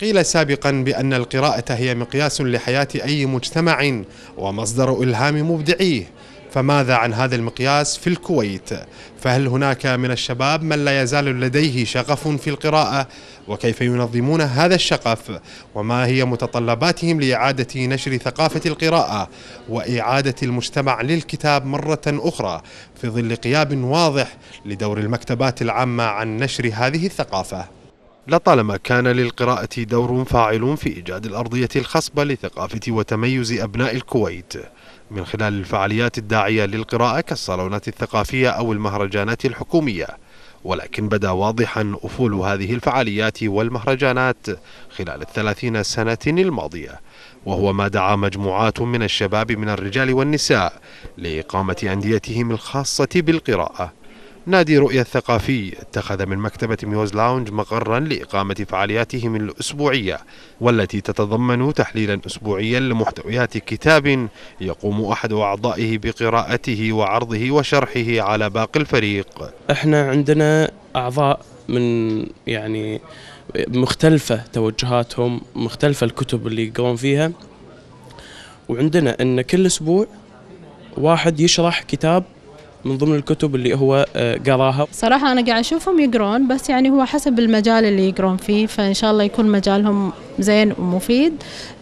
قيل سابقا بأن القراءة هي مقياس لحياة أي مجتمع ومصدر إلهام مبدعيه فماذا عن هذا المقياس في الكويت؟ فهل هناك من الشباب من لا يزال لديه شغف في القراءة؟ وكيف ينظمون هذا الشغف؟ وما هي متطلباتهم لإعادة نشر ثقافة القراءة وإعادة المجتمع للكتاب مرة أخرى في ظل قياب واضح لدور المكتبات العامة عن نشر هذه الثقافة؟ لطالما كان للقراءة دور فاعل في إيجاد الأرضية الخصبة لثقافة وتميز أبناء الكويت من خلال الفعاليات الداعية للقراءة كالصالونات الثقافية أو المهرجانات الحكومية ولكن بدا واضحا أفول هذه الفعاليات والمهرجانات خلال الثلاثين سنة الماضية وهو ما دعا مجموعات من الشباب من الرجال والنساء لإقامة أنديتهم الخاصة بالقراءة نادي رؤية الثقافي اتخذ من مكتبة ميوز لاونج مقرا لإقامة فعالياتهم الأسبوعية والتي تتضمن تحليلا أسبوعيا لمحتويات كتاب يقوم أحد أعضائه بقراءته وعرضه وشرحه على باقي الفريق احنا عندنا أعضاء من يعني مختلفة توجهاتهم مختلفة الكتب اللي يقرون فيها وعندنا أن كل أسبوع واحد يشرح كتاب من ضمن الكتب اللي هو آه، قراها صراحة أنا قاعد أشوفهم يقرون بس يعني هو حسب المجال اللي يقرون فيه فإن شاء الله يكون مجالهم زين ومفيد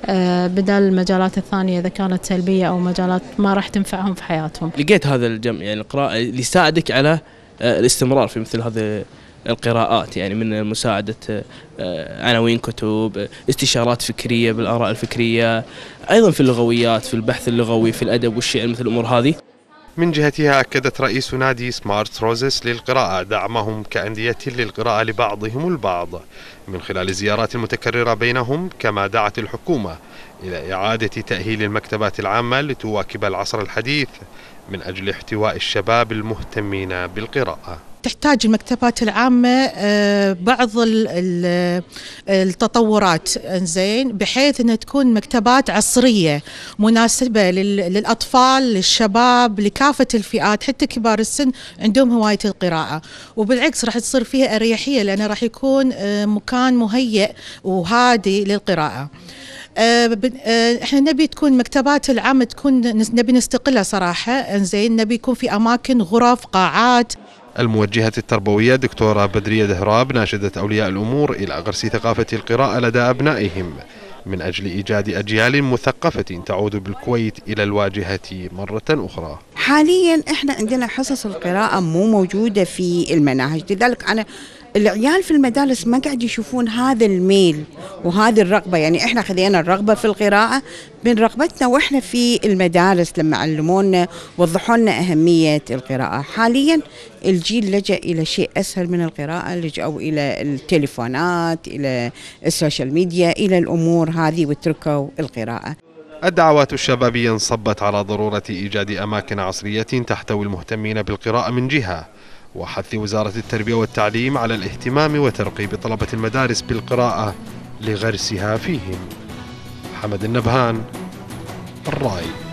آه، بدل المجالات الثانية إذا كانت سلبية أو مجالات ما راح تنفعهم في حياتهم لقيت هذا الجمع يعني القراءة اللي يساعدك على آه، الاستمرار في مثل هذا القراءات يعني من مساعدة عناوين كتب استشارات فكرية بالآراء الفكرية أيضا في اللغويات في البحث اللغوي في الأدب والشعر مثل الأمور هذه من جهتها أكدت رئيس نادي سمارت روزس للقراءة دعمهم كأندية للقراءة لبعضهم البعض من خلال الزيارات المتكررة بينهم كما دعت الحكومة إلى إعادة تأهيل المكتبات العامة لتواكب العصر الحديث من أجل احتواء الشباب المهتمين بالقراءة تحتاج المكتبات العامة آه، بعض التطورات انزين بحيث أنها تكون مكتبات عصرية مناسبة للأطفال للشباب لكافة الفئات حتى كبار السن عندهم هواية القراءة وبالعكس راح تصير فيها أريحية لأنه راح يكون آه، مكان مهيئ وهادي للقراءة آه، احنا نبي تكون مكتبات العامة تكون نبي نستقلها صراحه انزين نبي يكون في اماكن غرف قاعات الموجهة التربوية دكتورة بدرية دهراب ناشدت أولياء الأمور إلى غرس ثقافة القراءة لدى أبنائهم من أجل إيجاد أجيال مثقفة تعود بالكويت إلى الواجهة مرة أخرى حاليا إحنا عندنا حصص القراءة مو موجودة في المناهج لذلك أنا العيال في المدارس ما قاعد يشوفون هذا الميل وهذه الرغبه يعني احنا خذينا الرغبه في القراءه من رغبتنا واحنا في المدارس لما علمونا وضحوا لنا اهميه القراءه حاليا الجيل لجا الى شيء اسهل من القراءه لجاوا الى التليفونات الى السوشيال ميديا الى الامور هذه وتركوا القراءه الدعوات الشبابية انصبت على ضرورة إيجاد أماكن عصرية تحتوي المهتمين بالقراءة من جهة وحث وزارة التربية والتعليم على الاهتمام وترقيب طلبة المدارس بالقراءة لغرسها فيهم حمد النبهان الرائد